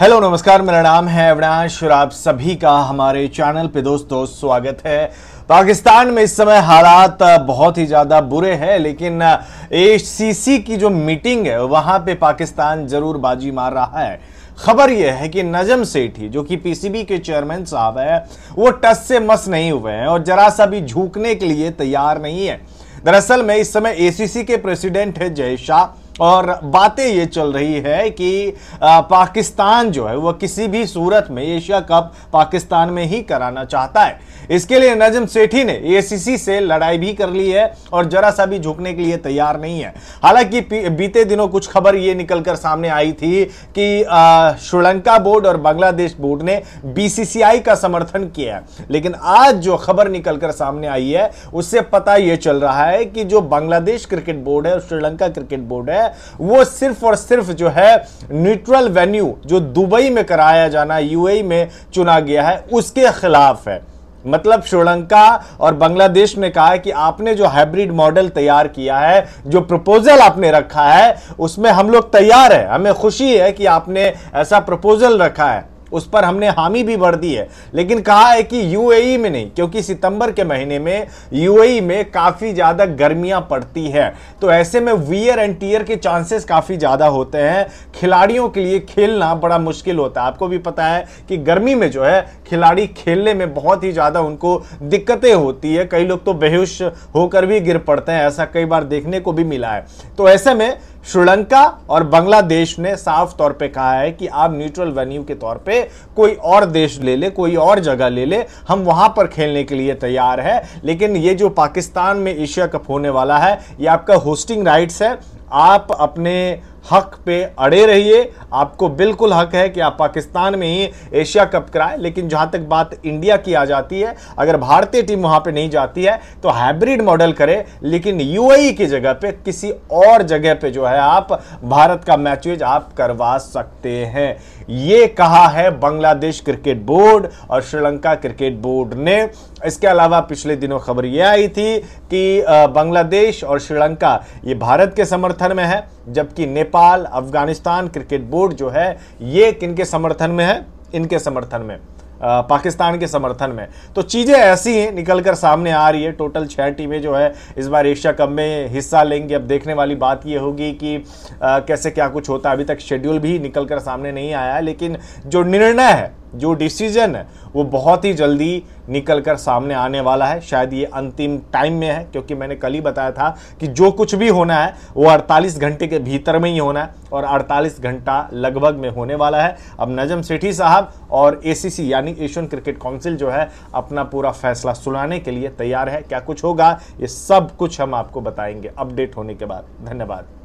hello नमस्कार मेरा नाम है अविनाश और आप सभी का हमारे चैनल पे दोस्तों स्वागत है पाकिस्तान में इस समय हालात बहुत ही ज़्यादा बुरे हैं लेकिन एसीसी की जो मीटिंग है वहाँ पे पाकिस्तान ज़रूर बाजी मार रहा है खबर यह है कि नजम सेठी जो कि पीसीबी के चेयरमैन साहब है वो टस से मस नहीं हुए हैं और जरा सा भी झुकने के लिए तैयार नहीं है दरअसल में इस समय ए के प्रेसिडेंट है जय शाह और बातें ये चल रही है कि पाकिस्तान जो है वह किसी भी सूरत में एशिया कप पाकिस्तान में ही कराना चाहता है इसके लिए नजम सेठी ने एसीसी से लड़ाई भी कर ली है और जरा सा भी झुकने के लिए तैयार नहीं है हालांकि बीते दिनों कुछ खबर ये निकलकर सामने आई थी कि श्रीलंका बोर्ड और बांग्लादेश बोर्ड ने बीसीसीआई का समर्थन किया है लेकिन आज जो खबर निकलकर सामने आई है उससे पता यह चल रहा है कि जो बांग्लादेश क्रिकेट बोर्ड है और श्रीलंका क्रिकेट बोर्ड है वो सिर्फ और सिर्फ जो है न्यूट्रल वेन्यू जो दुबई में कराया जाना यूएई e में चुना गया है उसके खिलाफ है मतलब श्रीलंका और बांग्लादेश ने कहा है कि आपने जो हाइब्रिड मॉडल तैयार किया है जो प्रपोजल आपने रखा है उसमें हम लोग तैयार है हमें खुशी है कि आपने ऐसा प्रपोजल रखा है उस पर हमने हामी भी भर दी है लेकिन कहा है कि यूएई में नहीं क्योंकि सितंबर के महीने में यूएई में काफ़ी ज़्यादा गर्मियां पड़ती है तो ऐसे में वियर एंड टीयर के चांसेस काफ़ी ज़्यादा होते हैं खिलाड़ियों के लिए खेलना बड़ा मुश्किल होता है आपको भी पता है कि गर्मी में जो है खिलाड़ी खेलने में बहुत ही ज़्यादा उनको दिक्कतें होती है कई लोग तो बेहोश होकर भी गिर पड़ते हैं ऐसा कई बार देखने को भी मिला है तो ऐसे में श्रीलंका और बांग्लादेश ने साफ तौर पे कहा है कि आप न्यूट्रल वेन्यू के तौर पे कोई और देश ले ले कोई और जगह ले ले हम वहाँ पर खेलने के लिए तैयार है लेकिन ये जो पाकिस्तान में एशिया कप होने वाला है ये आपका होस्टिंग राइट्स है आप अपने हक पे अड़े रहिए आपको बिल्कुल हक है कि आप पाकिस्तान में ही एशिया कप कराएं लेकिन जहां तक बात इंडिया की आ जाती है अगर भारतीय टीम वहां पे नहीं जाती है तो हाइब्रिड मॉडल करें लेकिन यूएई e की जगह पे किसी और जगह पे जो है आप भारत का मैचेज आप करवा सकते हैं ये कहा है बांग्लादेश क्रिकेट बोर्ड और श्रीलंका क्रिकेट बोर्ड ने इसके अलावा पिछले दिनों खबर यह आई थी कि बांग्लादेश और श्रीलंका ये भारत के समर्थन में है जबकि नेपाल नेपाल अफगानिस्तान क्रिकेट बोर्ड जो है ये किन के समर्थन में है इनके समर्थन में पाकिस्तान के समर्थन में तो चीज़ें ऐसी हैं निकल कर सामने आ रही है टोटल छः टीमें जो है इस बार एशिया कप में हिस्सा लेंगी अब देखने वाली बात ये होगी कि आ, कैसे क्या कुछ होता है अभी तक शेड्यूल भी निकल कर सामने नहीं आया है लेकिन जो निर्णय है जो डिसीजन है वो बहुत ही जल्दी निकल कर सामने आने वाला है शायद ये अंतिम टाइम में है क्योंकि मैंने कल ही बताया था कि जो कुछ भी होना है वो 48 घंटे के भीतर में ही होना है और 48 घंटा लगभग में होने वाला है अब नजम सेठी साहब और एसीसी यानी एशियन क्रिकेट काउंसिल जो है अपना पूरा फैसला सुनाने के लिए तैयार है क्या कुछ होगा ये सब कुछ हम आपको बताएंगे अपडेट होने के बाद धन्यवाद